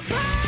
Champagne!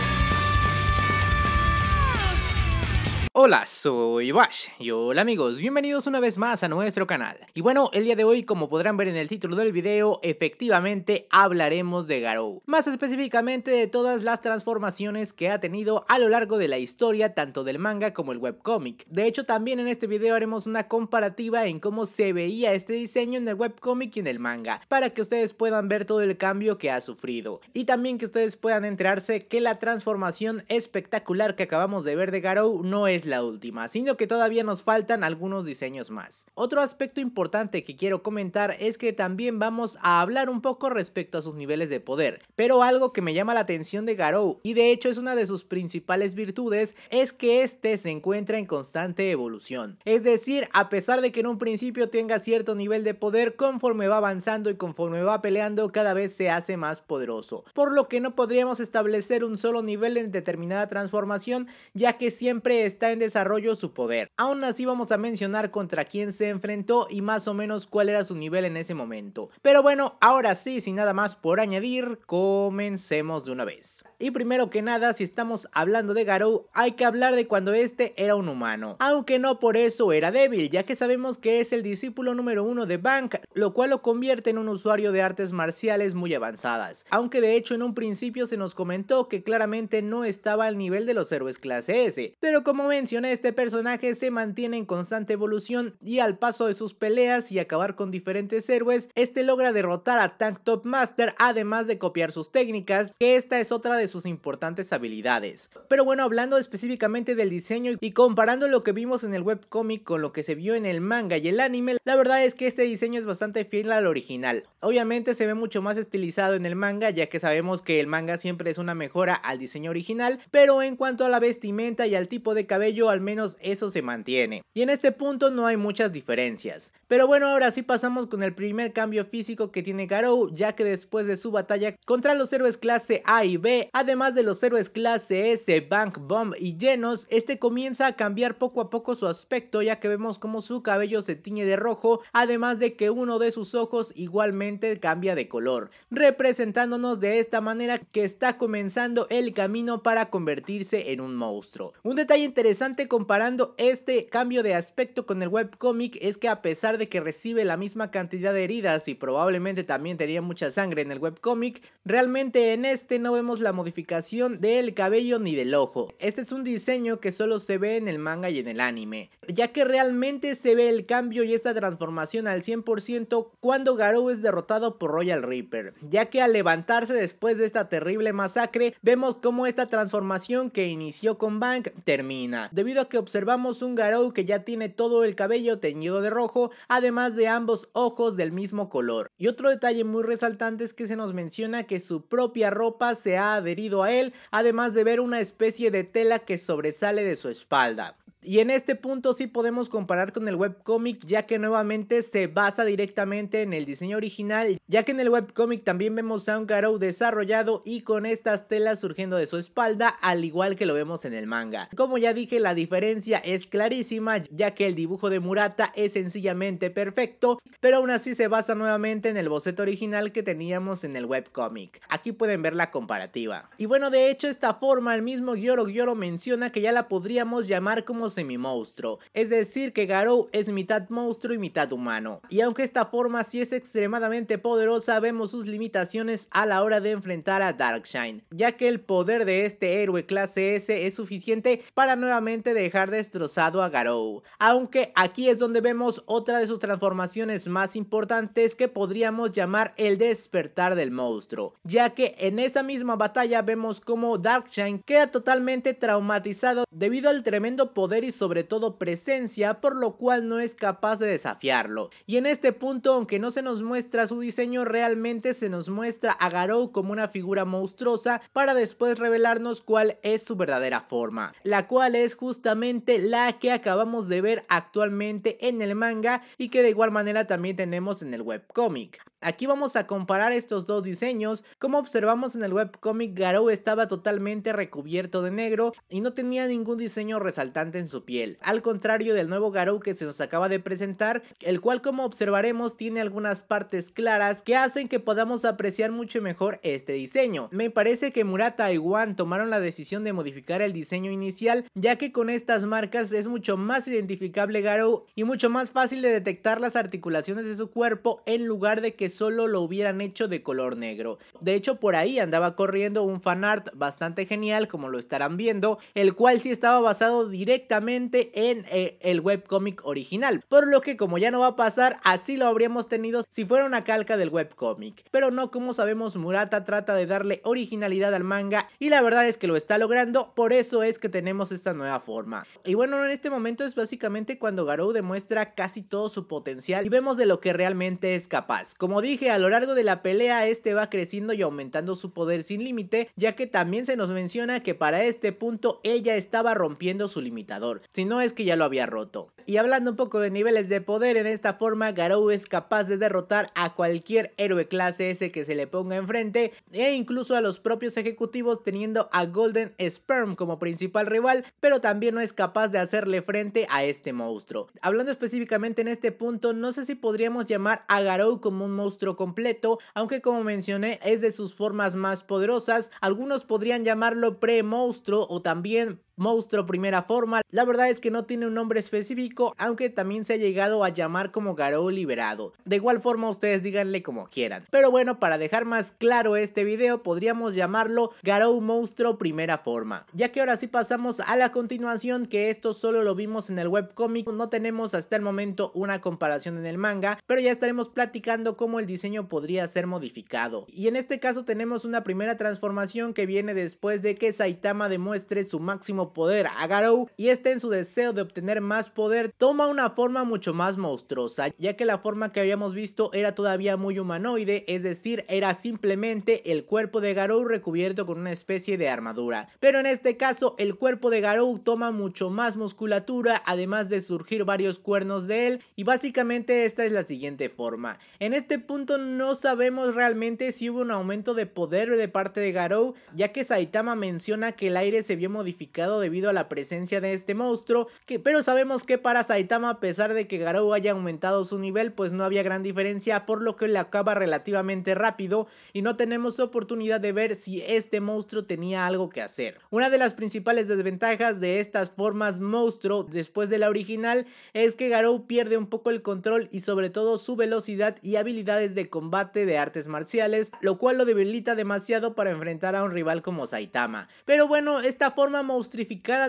Hola, soy Wash. y hola amigos, bienvenidos una vez más a nuestro canal. Y bueno, el día de hoy, como podrán ver en el título del video, efectivamente hablaremos de Garou. Más específicamente de todas las transformaciones que ha tenido a lo largo de la historia, tanto del manga como el webcomic. De hecho, también en este video haremos una comparativa en cómo se veía este diseño en el webcomic y en el manga, para que ustedes puedan ver todo el cambio que ha sufrido. Y también que ustedes puedan enterarse que la transformación espectacular que acabamos de ver de Garou no es la la última, sino que todavía nos faltan algunos diseños más. Otro aspecto importante que quiero comentar es que también vamos a hablar un poco respecto a sus niveles de poder, pero algo que me llama la atención de Garou, y de hecho es una de sus principales virtudes, es que este se encuentra en constante evolución. Es decir, a pesar de que en un principio tenga cierto nivel de poder, conforme va avanzando y conforme va peleando, cada vez se hace más poderoso, por lo que no podríamos establecer un solo nivel en determinada transformación, ya que siempre está en desarrollo su poder. Aún así vamos a mencionar contra quién se enfrentó y más o menos cuál era su nivel en ese momento. Pero bueno, ahora sí, sin nada más por añadir, comencemos de una vez. Y primero que nada, si estamos hablando de Garou, hay que hablar de cuando este era un humano. Aunque no por eso era débil, ya que sabemos que es el discípulo número uno de Bank, lo cual lo convierte en un usuario de artes marciales muy avanzadas. Aunque de hecho en un principio se nos comentó que claramente no estaba al nivel de los héroes clase S, pero como ven este personaje se mantiene en constante evolución y al paso de sus peleas y acabar con diferentes héroes, este logra derrotar a Tank Top Master además de copiar sus técnicas, que esta es otra de sus importantes habilidades. Pero bueno, hablando específicamente del diseño y comparando lo que vimos en el webcomic con lo que se vio en el manga y el anime, la verdad es que este diseño es bastante fiel al original. Obviamente se ve mucho más estilizado en el manga, ya que sabemos que el manga siempre es una mejora al diseño original, pero en cuanto a la vestimenta y al tipo de cabello, al menos eso se mantiene. Y en este punto no hay muchas diferencias. Pero bueno, ahora sí pasamos con el primer cambio físico que tiene Garou, ya que después de su batalla contra los héroes clase A y B, además de los héroes clase S, Bank Bomb y Llenos, este comienza a cambiar poco a poco su aspecto, ya que vemos como su cabello se tiñe de rojo, además de que uno de sus ojos igualmente cambia de color, representándonos de esta manera que está comenzando el camino para convertirse en un monstruo. Un detalle interesante comparando este cambio de aspecto con el webcomic es que a pesar de que recibe la misma cantidad de heridas y probablemente también tenía mucha sangre en el webcomic, realmente en este no vemos la modificación del cabello ni del ojo. Este es un diseño que solo se ve en el manga y en el anime, ya que realmente se ve el cambio y esta transformación al 100% cuando Garou es derrotado por Royal Reaper, ya que al levantarse después de esta terrible masacre, vemos cómo esta transformación que inició con Bank termina debido a que observamos un Garou que ya tiene todo el cabello teñido de rojo, además de ambos ojos del mismo color. Y otro detalle muy resaltante es que se nos menciona que su propia ropa se ha adherido a él, además de ver una especie de tela que sobresale de su espalda. Y en este punto sí podemos comparar con el webcomic ya que nuevamente se basa directamente en el diseño original, ya que en el webcomic también vemos a un Garou desarrollado y con estas telas surgiendo de su espalda, al igual que lo vemos en el manga. Como ya dije, la diferencia es clarísima ya que el dibujo de Murata es sencillamente perfecto, pero aún así se basa nuevamente en el boceto original que teníamos en el webcomic. Aquí pueden ver la comparativa. Y bueno, de hecho esta forma el mismo Gyoro Gyoro menciona que ya la podríamos llamar como semi-monstruo, es decir que Garou es mitad monstruo y mitad humano. Y aunque esta forma sí es extremadamente poderosa, vemos sus limitaciones a la hora de enfrentar a Darkshine, ya que el poder de este héroe clase S es suficiente para nuevamente dejar destrozado a Garou. Aunque aquí es donde vemos otra de sus transformaciones más importantes que podríamos llamar el despertar del monstruo, ya que en esa misma batalla vemos como Darkshine queda totalmente traumatizado debido al tremendo poder y sobre todo presencia, por lo cual no es capaz de desafiarlo. Y en este punto, aunque no se nos muestra su diseño, realmente se nos muestra a Garou como una figura monstruosa para después revelarnos cuál es su verdadera forma, la cual es justamente la que acabamos de ver actualmente en el manga y que de igual manera también tenemos en el webcómic. Aquí vamos a comparar estos dos diseños. Como observamos en el webcómic Garou estaba totalmente recubierto de negro y no tenía ningún diseño resaltante en su piel. Al contrario del nuevo Garou que se nos acaba de presentar, el cual como observaremos tiene algunas partes claras que hacen que podamos apreciar mucho mejor este diseño. Me parece que Murata y Wan tomaron la decisión de modificar el diseño inicial ya que con estas marcas es mucho más identificable Garou y mucho más fácil de detectar las articulaciones de su cuerpo en lugar de que solo lo hubieran hecho de color negro. De hecho por ahí andaba corriendo un fanart bastante genial como lo estarán viendo, el cual sí estaba basado directamente en eh, el webcomic original. Por lo que como ya no va a pasar, así lo habríamos tenido si fuera una calca del webcomic. Pero no, como sabemos, Murata trata de darle originalidad al manga y la verdad es que lo está logrando, por eso es que tenemos esta nueva forma. Y bueno, en este momento es básicamente cuando Garou demuestra casi todo su potencial y vemos de lo que realmente es capaz. Como dije, a lo largo de la pelea este va creciendo y aumentando su poder sin límite, ya que también se nos menciona que para este punto ella estaba rompiendo su limitador si no es que ya lo había roto. Y hablando un poco de niveles de poder, en esta forma Garou es capaz de derrotar a cualquier héroe clase S que se le ponga enfrente e incluso a los propios ejecutivos teniendo a Golden Sperm como principal rival, pero también no es capaz de hacerle frente a este monstruo. Hablando específicamente en este punto, no sé si podríamos llamar a Garou como un monstruo completo, aunque como mencioné es de sus formas más poderosas, algunos podrían llamarlo pre-monstruo o también monstruo primera forma. La verdad es que no tiene un nombre específico, aunque también se ha llegado a llamar como Garou liberado. De igual forma ustedes díganle como quieran. Pero bueno, para dejar más claro este video podríamos llamarlo Garou monstruo primera forma. Ya que ahora sí pasamos a la continuación que esto solo lo vimos en el webcómic. no tenemos hasta el momento una comparación en el manga, pero ya estaremos platicando cómo el diseño podría ser modificado. Y en este caso tenemos una primera transformación que viene después de que Saitama demuestre su máximo poder a Garou y este en su deseo de obtener más poder toma una forma mucho más monstruosa, ya que la forma que habíamos visto era todavía muy humanoide, es decir, era simplemente el cuerpo de Garou recubierto con una especie de armadura. Pero en este caso, el cuerpo de Garou toma mucho más musculatura, además de surgir varios cuernos de él, y básicamente esta es la siguiente forma. En este punto no sabemos realmente si hubo un aumento de poder de parte de Garou, ya que Saitama menciona que el aire se vio modificado debido a la presencia de este monstruo, que, pero sabemos que para Saitama a pesar de que Garou haya aumentado su nivel pues no había gran diferencia por lo que le acaba relativamente rápido y no tenemos oportunidad de ver si este monstruo tenía algo que hacer. Una de las principales desventajas de estas formas monstruo después de la original es que Garou pierde un poco el control y sobre todo su velocidad y habilidades de combate de artes marciales, lo cual lo debilita demasiado para enfrentar a un rival como Saitama. Pero bueno, esta forma monstruosa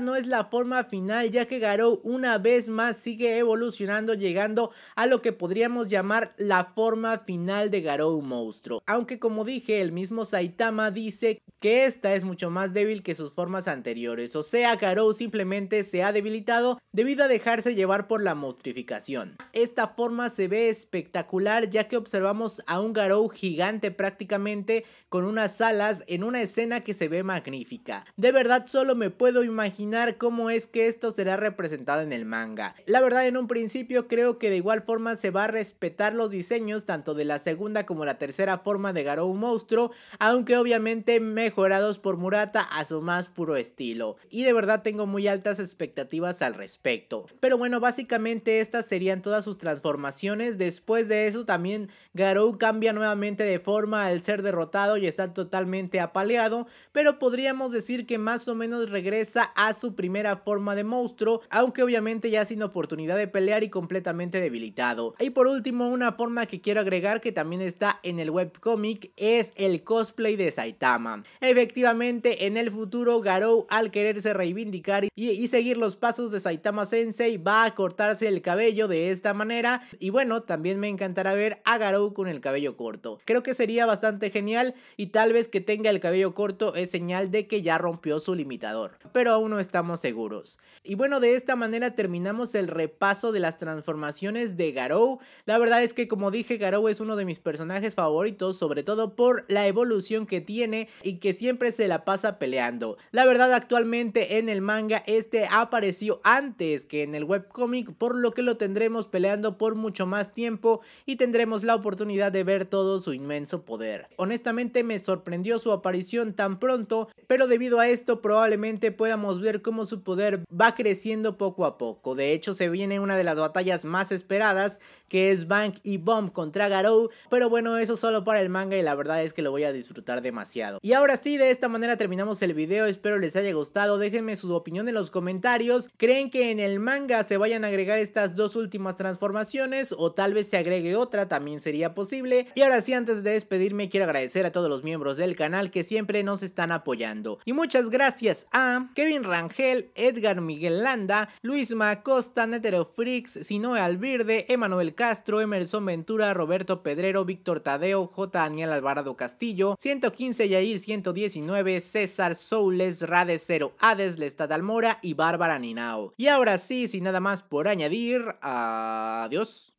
no es la forma final, ya que Garou una vez más sigue evolucionando, llegando a lo que podríamos llamar la forma final de Garou monstruo. Aunque como dije, el mismo Saitama dice que esta es mucho más débil que sus formas anteriores, o sea, Garou simplemente se ha debilitado debido a dejarse llevar por la monstrificación. Esta forma se ve espectacular ya que observamos a un Garou gigante prácticamente con unas alas en una escena que se ve magnífica. De verdad solo me puedo imaginar cómo es que esto será representado en el manga. La verdad en un principio creo que de igual forma se va a respetar los diseños tanto de la segunda como la tercera forma de Garou Monstruo, aunque obviamente mejorados por Murata a su más puro estilo. Y de verdad tengo muy altas expectativas al respecto. Pero bueno, básicamente estas serían todas sus transformaciones. Después de eso también Garou cambia nuevamente de forma al ser derrotado y está totalmente apaleado, pero podríamos decir que más o menos regresa a su primera forma de monstruo, aunque obviamente ya sin oportunidad de pelear y completamente debilitado. Y por último, una forma que quiero agregar que también está en el webcomic es el cosplay de Saitama. Efectivamente, en el futuro, Garou al quererse reivindicar y, seguir los pasos de Saitama Sensei va a cortarse el cabello de esta manera. Y bueno, también me encantará ver a Garou con el cabello corto. Creo que sería bastante genial y tal vez que tenga el cabello corto es señal de que ya rompió su limitador pero aún no estamos seguros. Y bueno, de esta manera terminamos el repaso de las transformaciones de Garou. La verdad es que como dije, Garou es uno de mis personajes favoritos, sobre todo por la evolución que tiene y que siempre se la pasa peleando. La verdad, actualmente en el manga este apareció antes que en el webcomic, por lo que lo tendremos peleando por mucho más tiempo y tendremos la oportunidad de ver todo su inmenso poder. Honestamente me sorprendió su aparición tan pronto, pero debido a esto probablemente ver cómo su poder va creciendo poco a poco. De hecho, se viene una de las batallas más esperadas, que es Bank y Bomb contra Garou, pero bueno, eso solo para el manga y la verdad es que lo voy a disfrutar demasiado. Y ahora sí, de esta manera terminamos el video, espero les haya gustado, déjenme su opinión en los comentarios, ¿creen que en el manga se vayan a agregar estas dos últimas transformaciones o tal vez se agregue otra? También sería posible. Y ahora sí, antes de despedirme, quiero agradecer a todos los miembros del canal que siempre nos están apoyando. Y muchas gracias a... Kevin Rangel, Edgar Miguel Landa, Luis Macosta, Netero Frix, Sinoe Alvirde, Emanuel Castro, Emerson Ventura, Roberto Pedrero, Víctor Tadeo, J. Daniel Alvarado Castillo, 115 Yair 119, César Soules, Rade 0 Hades, Lestat Almora y Bárbara Ninao. Y ahora sí, sin nada más por añadir, adiós.